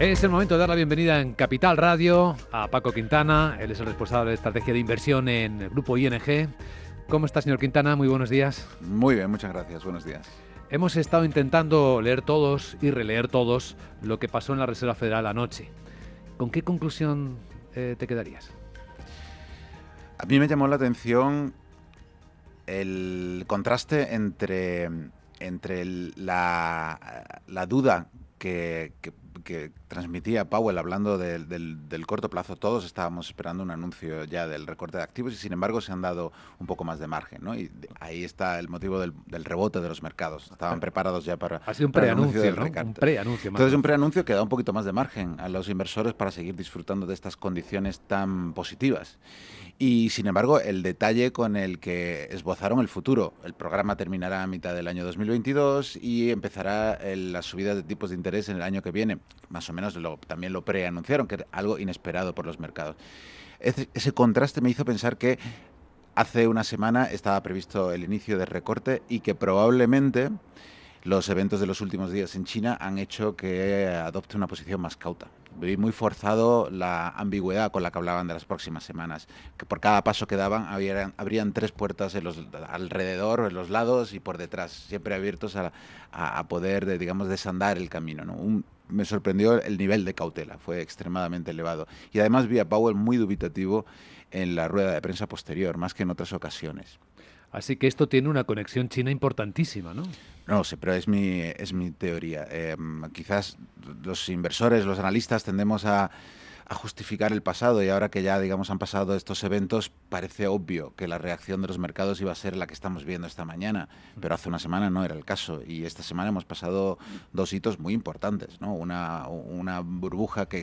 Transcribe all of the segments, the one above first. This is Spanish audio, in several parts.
Es el momento de dar la bienvenida en Capital Radio a Paco Quintana. Él es el responsable de estrategia de inversión en el grupo ING. ¿Cómo está, señor Quintana? Muy buenos días. Muy bien, muchas gracias. Buenos días. Hemos estado intentando leer todos y releer todos lo que pasó en la Reserva Federal anoche. ¿Con qué conclusión eh, te quedarías? A mí me llamó la atención el contraste entre, entre la, duda que, que, transmitía Powell hablando del, del, corto plazo, todos estábamos esperando un anuncio ya del recorte de activos y sin embargo se han dado un poco más de margen. ¿no? Y ahí está el motivo del, rebote de los mercados. Estaban preparados ya para... Ha sido un preanuncio, ¿no? Un preanuncio. Entonces un preanuncio que da un poquito más de margen a los inversores para seguir disfrutando de estas condiciones tan positivas. Y sin embargo, el detalle con el que esbozaron el futuro. El programa terminará a mitad del año 2022 y empezará la subida de tipos de interés en el año que viene, más o menos menos también lo preanunciaron, que era algo inesperado por los mercados. Ese, contraste me hizo pensar que hace una semana estaba previsto el inicio del recorte y que probablemente los eventos de los últimos días en China han hecho que adopte una posición más cauta. Vi muy forzado la ambigüedad con la que hablaban de las próximas semanas, que por cada paso que daban habrían, abrían tres puertas en los, alrededor, en los lados y por detrás, siempre abiertos a, a, poder, digamos, desandar el camino me sorprendió el nivel de cautela, fue extremadamente elevado. Y además vi a Powell muy dubitativo en la rueda de prensa posterior, más que en otras ocasiones. Así que esto tiene una conexión china importantísima, ¿no? No sé, pero es mi, es mi teoría. Em, quizás los inversores, los analistas tendemos a a justificar el pasado y ahora que ya digamos han pasado estos eventos parece obvio que la reacción de los mercados iba a ser la que estamos viendo esta mañana, mm. pero hace una semana no era el caso y esta semana hemos pasado dos hitos muy importantes, ¿no? una, una burbuja que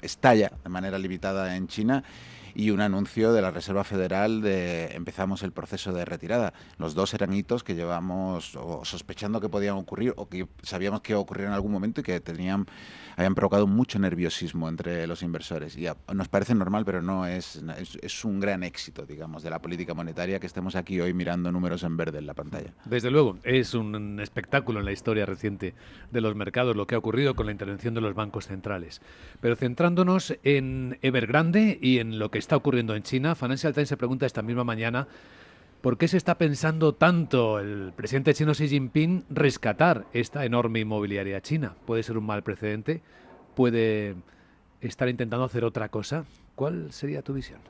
estalla de manera limitada en China y un anuncio de la Reserva Federal de empezamos el proceso de retirada. Los dos eran hitos que llevamos sospechando que podían ocurrir o que sabíamos que ocurrir en algún momento y que tenían habían provocado mucho nerviosismo entre los inversores. Y nos parece normal, pero no es, es, un gran éxito, digamos, de la política monetaria que estemos aquí hoy mirando números en verde en la pantalla. Desde luego, es un espectáculo en la historia reciente de los mercados lo que ha ocurrido con la intervención de los bancos centrales. Pero centrándonos en Evergrande y en lo que está ocurriendo en China. Financial Times se pregunta esta misma mañana por qué se está pensando tanto el presidente chino Xi Jinping rescatar esta enorme inmobiliaria china. ¿Puede ser un mal precedente? ¿Puede estar intentando hacer otra cosa? ¿Cuál sería tu visión?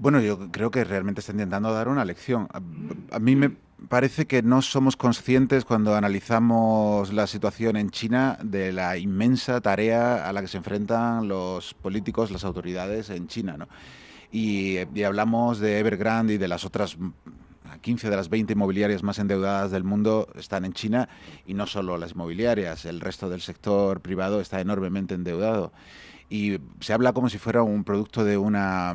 Bueno, yo creo que realmente está intentando dar una lección. A, mm. mí me parece que no somos conscientes cuando analizamos la situación en China de la inmensa tarea a la que se enfrentan los políticos, las autoridades en China. Y, y hablamos de Evergrande y de las otras 15 mm, de las 20 inmobiliarias más endeudadas del mundo están en China y no solo las inmobiliarias, el resto del sector privado está enormemente endeudado y se habla como si fuera un producto de una,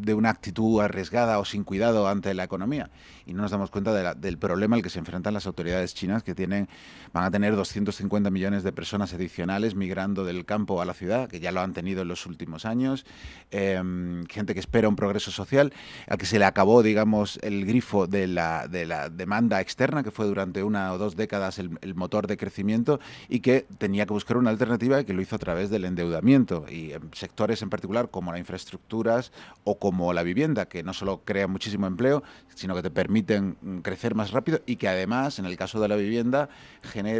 de una actitud arriesgada o sin cuidado ante la economía. Y no nos damos cuenta del problema al que se enfrentan las autoridades chinas, que tienen, van a tener 250 millones de personas adicionales migrando del campo a la ciudad, que ya lo han tenido en los últimos años, em, gente que espera un progreso social, al que se le acabó, digamos, el grifo de la, de la demanda externa, que fue durante una o dos décadas el motor de crecimiento y que tenía que buscar una alternativa y que lo hizo a través del endeudamiento y en sectores en particular como las infraestructuras o como la vivienda, que no solo crean muchísimo empleo, sino que te permiten mm, crecer más rápido y que además, en el caso de la vivienda,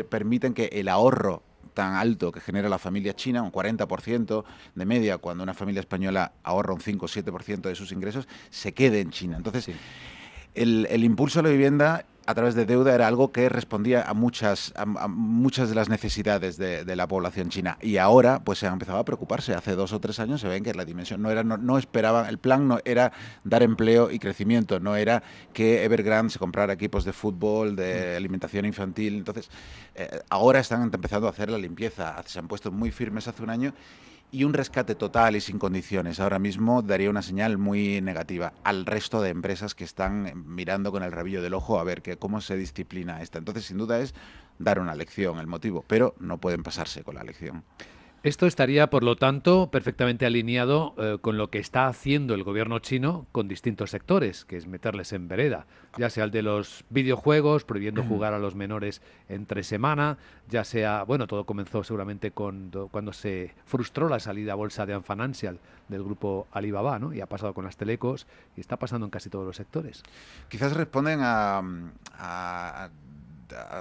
permiten que el ahorro tan alto que genera la familia china, un 40% de media, cuando una familia española ahorra un 5 o 7% de sus ingresos, se quede en China. Entonces, el, el, impulso a la vivienda a través de deuda era algo que respondía a muchas, a, muchas de las necesidades de, la población china. Y ahora, pues se ha empezado a preocuparse. Hace dos o tres años se ven que la dimensión no era, no, esperaban, el plan no era dar empleo y crecimiento, no era que Evergrande se comprara equipos de fútbol, de mm. alimentación infantil. Entonces, eh, ahora están empezando a hacer la limpieza. Se han puesto muy firmes hace un año y un rescate total y sin condiciones ahora mismo daría una señal muy negativa al resto de empresas que están eh, mirando con el rabillo del ojo a ver que, cómo se disciplina esta. Entonces, sin duda es dar una lección el motivo, pero no pueden pasarse con la lección. Esto estaría, por lo tanto, perfectamente alineado eh, con lo que está haciendo el gobierno chino con distintos sectores, que es meterles en vereda, ya sea el de los videojuegos, prohibiendo jugar a los menores entre semana, ya sea, bueno, todo comenzó seguramente cuando, cuando se frustró la salida a bolsa de Anfanancial del grupo Alibaba, ¿no? Y ha pasado con las telecos y está pasando en casi todos los sectores. Quizás responden a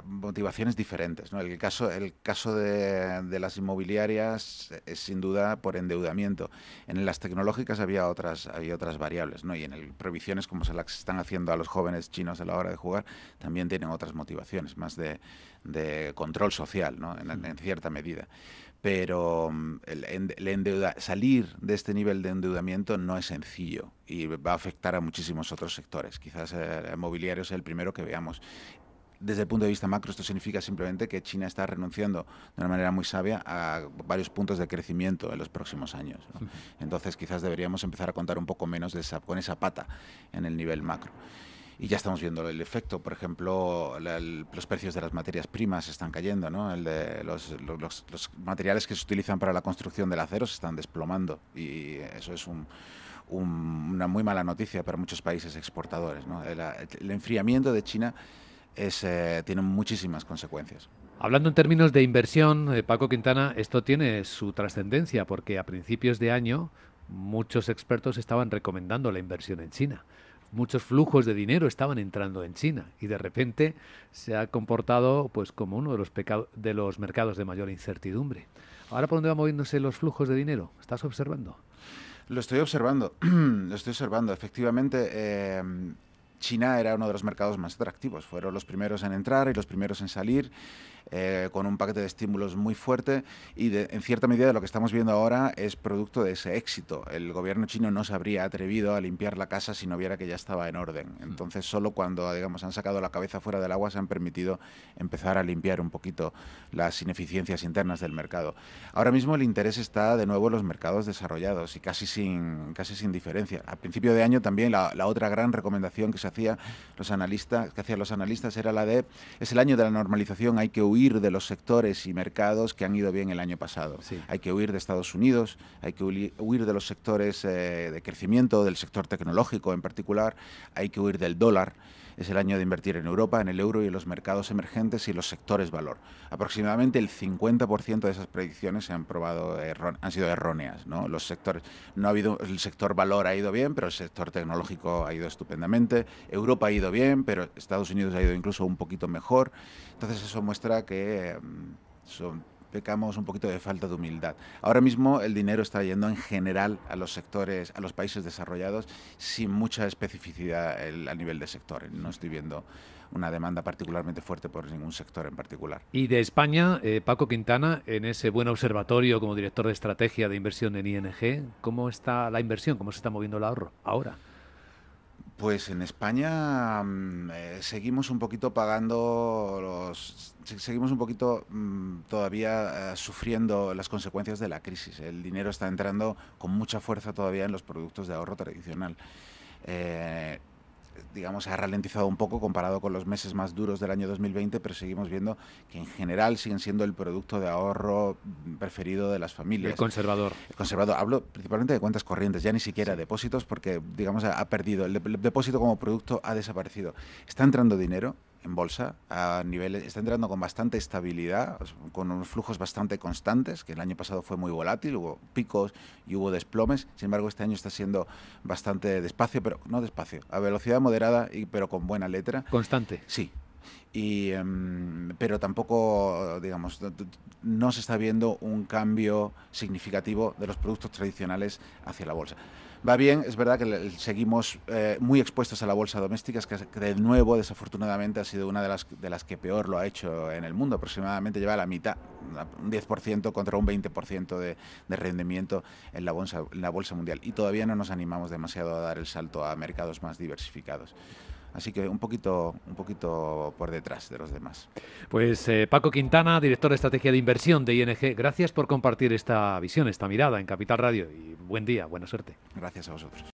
motivaciones diferentes. El caso, el caso de, las inmobiliarias es sin duda por endeudamiento. En las tecnológicas había otras, había otras variables, ¿no? y en el prohibiciones como se las están haciendo a los jóvenes chinos a la hora de jugar, también tienen otras motivaciones, más de, control social, en, cierta medida pero mm, el, salir de este nivel de endeudamiento no es sencillo y va a afectar a muchísimos otros sectores. Quizás el, eh, mobiliario sea el primero que veamos desde el punto de vista macro, esto significa simplemente que China está renunciando de una manera muy sabia a varios puntos de crecimiento en los próximos años. Entonces, quizás deberíamos empezar a contar un poco menos de con esa pata en el nivel macro. Y ya estamos viendo el efecto. Por ejemplo, los precios de las materias primas están cayendo. de los, materiales que se utilizan para la construcción del acero se están desplomando. Y eso es un, una muy mala noticia para muchos países exportadores. el enfriamiento de China eh, tiene muchísimas consecuencias. Hablando en términos de inversión, eh, Paco Quintana, esto tiene su trascendencia porque a principios de año muchos expertos estaban recomendando la inversión en China. Muchos flujos de dinero estaban entrando en China y de repente se ha comportado pues como uno de los, de los mercados de mayor incertidumbre. Ahora por dónde van moviéndose los flujos de dinero? ¿Estás observando? Lo estoy observando, lo estoy observando. Efectivamente, em, China era uno de los mercados más atractivos. Fueron los primeros en entrar y los primeros en salir, eh, con un paquete de estímulos muy fuerte. Y en cierta medida lo que estamos viendo ahora es producto de ese éxito. El gobierno chino no se habría atrevido a limpiar la casa si no viera que ya estaba en orden. Hmm. Entonces, solo cuando digamos, han sacado la cabeza fuera del agua se han permitido empezar a limpiar un poquito las ineficiencias internas del mercado. Ahora mismo el interés está de nuevo en los mercados desarrollados y casi sin, casi sin diferencia. A principio de año también la, la otra gran recomendación que se hacía los analistas, que hacían los analistas era la de es el año de la normalización, hay que huir de los sectores y mercados que han ido bien el año pasado. Hay que huir de Estados Unidos, hay que huir de los sectores eh, de crecimiento, del sector tecnológico en particular, hay que huir del dólar. Es el año de invertir en Europa, en el euro y en los mercados emergentes y los sectores valor. Aproximadamente el 50% de esas predicciones se han, probado sido erróneas. ¿no? Los sectores, no ha habido, el sector valor ha ido bien, pero el sector tecnológico ha ido estupendamente. Europa ha ido bien, pero Estados Unidos ha ido incluso un poquito mejor. Entonces eso muestra que... Mm, son, pecamos un poquito de falta de humildad. Ahora mismo el dinero está yendo en general a los sectores, a los países desarrollados, sin mucha especificidad a nivel de sectores. No estoy viendo una demanda particularmente fuerte por ningún sector en particular. Y de España, eh, Paco Quintana, en ese buen observatorio como director de estrategia de inversión en ING, ¿cómo está la inversión? ¿Cómo se está moviendo el ahorro ahora? Pues en España mm, eh, seguimos un poquito pagando los seguimos un poquito mm, todavía eh, sufriendo las consecuencias de la crisis. El dinero está entrando con mucha fuerza todavía en los productos de ahorro tradicional. Eh, digamos, se ha ralentizado un poco comparado con los meses más duros del año 2020, pero seguimos viendo que en general siguen siendo el producto de ahorro preferido de las familias. El conservador. conservador. Hablo principalmente de cuentas corrientes, ya ni siquiera depósitos, porque, digamos, ha perdido. El, depósito como producto ha desaparecido. Está entrando dinero, en bolsa a nivel está entrando con bastante estabilidad, con unos flujos bastante constantes, que el año pasado fue muy volátil, hubo picos y hubo desplomes, sin embargo este año está siendo bastante despacio, pero no despacio, a velocidad moderada, y, pero con buena letra. Constante. Sí, Em, pero tampoco, digamos, no se está viendo un cambio significativo de los productos tradicionales hacia la bolsa. Va bien, es verdad que seguimos eh, muy expuestos a la bolsa doméstica, que, de nuevo, desafortunadamente, ha sido una de las, que peor lo ha hecho en el mundo. Aproximadamente lleva la mitad, un 10% contra un 20% de, rendimiento en la, bolsa, en la bolsa mundial. Y todavía no nos animamos demasiado a dar el salto a mercados más diversificados. Así que un poquito, un poquito por detrás de los demás. Pues eh, Paco Quintana, director de Estrategia de Inversión de ING, gracias por compartir esta visión, esta mirada en Capital Radio y buen día, buena suerte. Gracias a vosotros.